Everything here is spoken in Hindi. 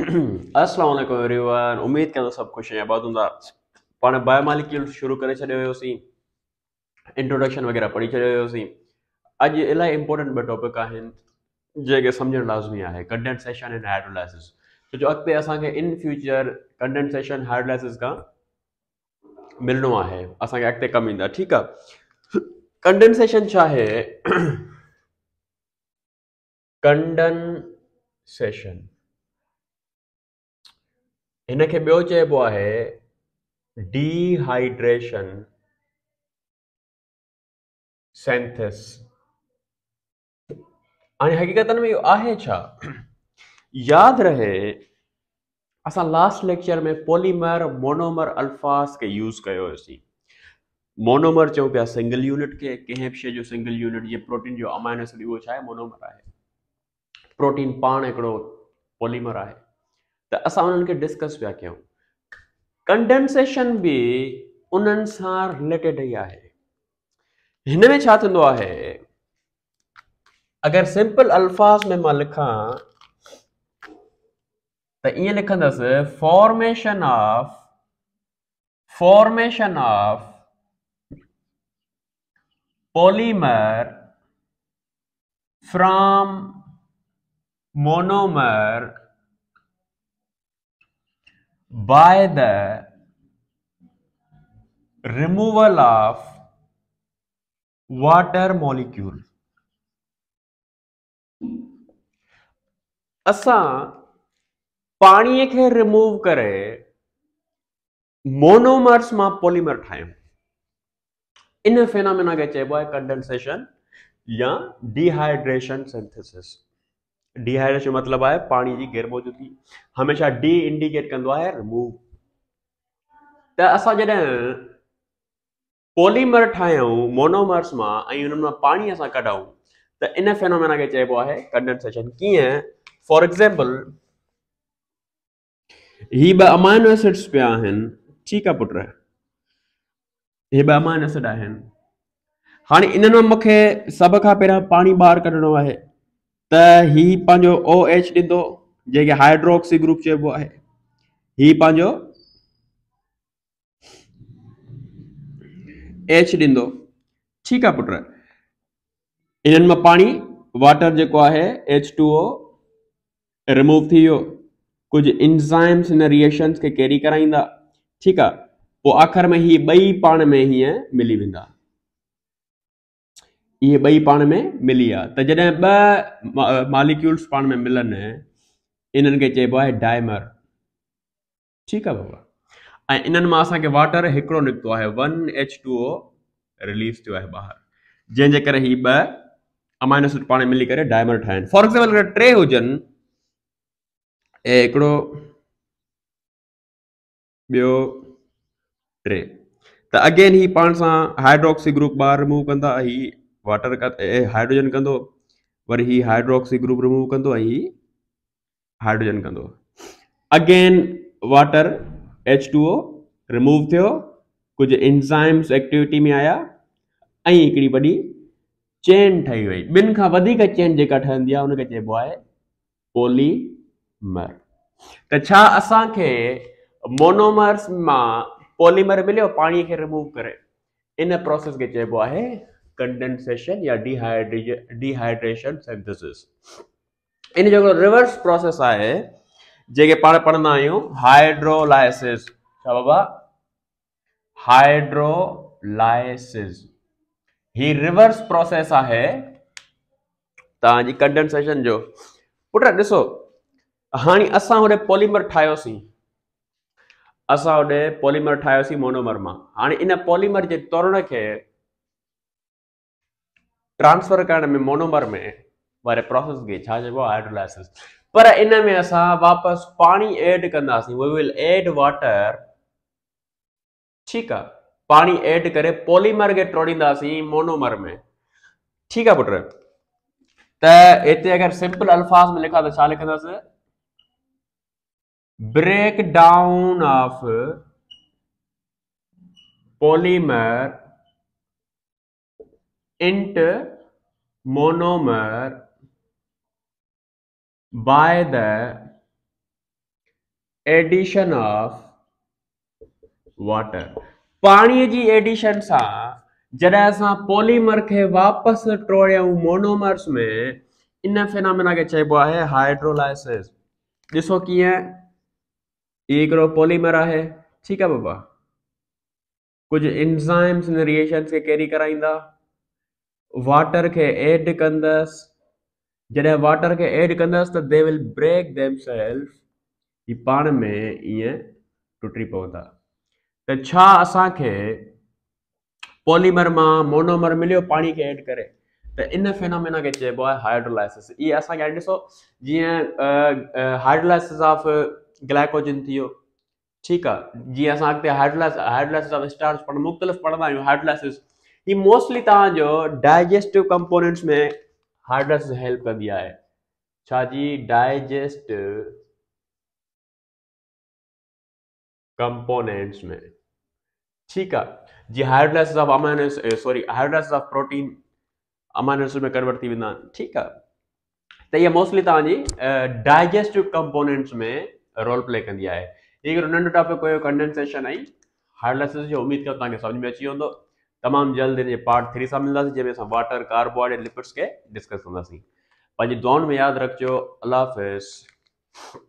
असलम एवरीवन उम्मीद कंदो सब खुश हैं आबाद हूंदा पाण बायोमालिक्यूल शुरू करे इंट्रोडक्शन वग़ैरह पढ़ी छॾियो अज अॼु इलाही इंपॉर्टेंट टॉपिक आहिनि जेके सम्झणु लाज़मी है कंडेंसेशन एंड हाइड्रोलाइसिस छो जो अॻिते असांखे इन फ्यूचर कंडेंसेशन हाइड्रोलाइसिस का मिलनो है असांखे अॻिते कम ईंदा ठीकु है कंडेंसेशन छा आहे इनके ॿियो चइबो आहे डिहाइड्रेशन सेंथिस हाणे में यो है याद रहे अस लास्ट लेक्चर में पॉलीमर मोनोमर अल्फास के यूज़ कयो मोनोमर चऊं पिया सिंगल यूनिट के कंहिं भी शइ जो सिंगल यूनिट जो प्रोटीन जो अमाइनो एसिड मोनोमर आहे प्रोटीन पा एक पॉलीमर है तो अस उन्हनि डिस्कस पिया क्यों कंडेंसेशन भी उन रिलेटेड ही है इनमें है अगर सिंपल अल्फाज़ में मां लिखा तो ये लिखस formation of formation of polymer from monomer by the removal of water molecule असा पानी के रिमूव करे मोनोमर्स में पॉलीमर ठाहियूं इन फेनामिना के चइबो है कंडेंसेशन या डिहाइड्रेशन सिंथेसिस डिहाइड्रेशन जो मतिलबु आहे पाणी जी गेर हमेशह डी इंडिकेट कंदो आहे रिमूव त असां जॾहिं पोलीमर ठाहियूं मोनोमर्स मां ऐं हुननि मां पाणी असां कढूं त इन फेनोमेना खे चइबो आहे कंडेंसेशन कीअं फॉर एग्ज़ाम्पल ही ॿ अमाइनो एसिड्स पिया आहिनि ठीकु आहे पुट हीअ ॿ अमाइनो एसिड आहिनि हाणे इन्हनि मां मूंखे सभ खां पहिरियां पाणी ॿाहिरि कढणो आहे ही हीअ पंहिंजो ओ एच ॾींदो जेके हाइड्रोक्सी ग्रुप चइबो आहे ही पंहिंजो एच ॾींदो ठीकु आहे पुट हिननि मां पाणी वाटर जेको आहे एच टू ओ रिमूव थी वियो कुझु इंजाइम्स इन रिएक्शन खे कैरी कराईंदा ठीकु आहे पोइ आख़िर में ही ॿई पाण में हीअं मिली वेंदा इहे ॿई पाण में मिली विया त जॾहिं ॿ मालिक्यूल्स पाण में मिलनि इन्हनि खे चइबो आहे डायमर ठीकु आहे बाबा ऐं इन्हनि मां असांखे वाटर हिकिड़ो निकितो आहे वन एच टू रिलीज़ थियो आहे जंहिंजे करे ही ॿ अमाइनस पाण मिली करे डायमर ठाहिनि एग्ज़ाम्पल एक्ज़ाम्पल टे हुजनि ऐं हिकिड़ो ॿियो टे त अगेन ही पाण सां हाइड्रोक्सी ग्रुप ॿार मूव कंदा ई वाटर का हाइड्रोजन कह वरी ही हाइड्रोक्सी ग्रुप रिमूव कंदो ऐं ही हाइड्रोजन कंदो again water H two O remove थियो कुछ इंज़ाइम्स एक्टिविटी में आया ऐं हिकिड़ी वॾी चेन ठही वई ॿिनि खां चेन जेका ठहंदी उन हुनखे चइबो आहे पॉलीमर त छा असांखे मोनोमर्स मां पॉलीमर मिलियो पाणीअ खे रिमूव करे इन प्रोसेस के चइबो है कंडेंसेशन या डिहाइड्रेशन सिंथेसिस इन जो रिवर्स प्रोसेस आहे जेके पाण पढ़ंदा आहियूं हाइड्रोलाइसिस छा बाबा हाइड्रोलाइसिस ही रिवर्स प्रोसेस आहे तव्हांजी कंडेंसेशन जो पुटु ॾिसो हाणे असां होॾे पॉलीमर ठाहियोसीं असां होॾे पॉलीमर ठाहियोसीं मोनोमर मां हाणे इन पॉलीमर जे तोरण खे ट्रांसफर करण में मोनोमर में वारे प्रोसेस खे छा चइबो आहे हाइड्रोलाइसिस पर इन में असां वापसि पाणी एड कंदासीं वी विल वाटर ठीकु आहे पाणी एड करे पोलीमर खे ट्रोड़ींदासीं मोनोमर में ठीकु आहे पुट त हिते अगरि सिंपल अल्फाज़ में लिखां त छा लिखंदासीं break down of polymer into monomer by the addition of water पानी की एडिशन से जैसे अस पॉलीमर के वापस टोड़ियऊं मोनोमर्स में इन फिनामिना के चबो है हाइड्रोलाइसिस ॾिसो कीअं इहो हिकिड़ो पॉलीमर है ठीक है बाबा कुझु इंज़ाइम्स रिएक्शंस के कैरी कराइंदा वाटर खे एड कंदसि जॾहिं वाटर खे एड कंदसि त they will break themself देस पाण में ईअं टुटी पवंदा त छा असांखे पॉलीमर मां मोनोमर मिलियो पाणी खे एड करे त इन फिनोमिना खे चइबो आहे हाइड्रोलाइसिस इहे असांखे हाणे ॾिसो जीअं हाइड्रोलाइसिस ऑफ ग्लाइकोजन थी वियो ठीकु आहे जीअं असां अॻिते हाइड्रोलाइस हाइड्रोलाइसिस ऑफ स्टार्स पढ़ मुख़्तलिफ़ पढ़ंदा आहियूं हाइड्रोलाइसिस ये मोस्टली तव्हां जो डाइजेस्टिव कंपोनेंट्स में हार्डस हेल्प कंदी आहे छाजी डाइजेस्ट कंपोनेंट्स में ठीक है जी hydrates of amino sorry hydrates of protein amino में कन्वर्ट थी वेंदा आहिनि ठीकु आहे त इहा मोस्टली तव्हांजी डाइजेस्टिव कंपोनेंट्स में रोल प्ले कंदी आहे हिकिड़ो नंढो टॉपिक हुयो कंडेंसेशन ऐं हाइड्रेट्स जो उमेदु कयो तव्हांखे सम्झ में अची वेंदो तमाम जल्द इन पार्ट थ्री से मिलंदासीं जंहिंमें असां वाटर कार्बोहाइड्रेट लिपिड्स खे डिस्कस कंदासीं पंहिंजी दुआउनि में यादि रखिजो अलाह हाफ़िज़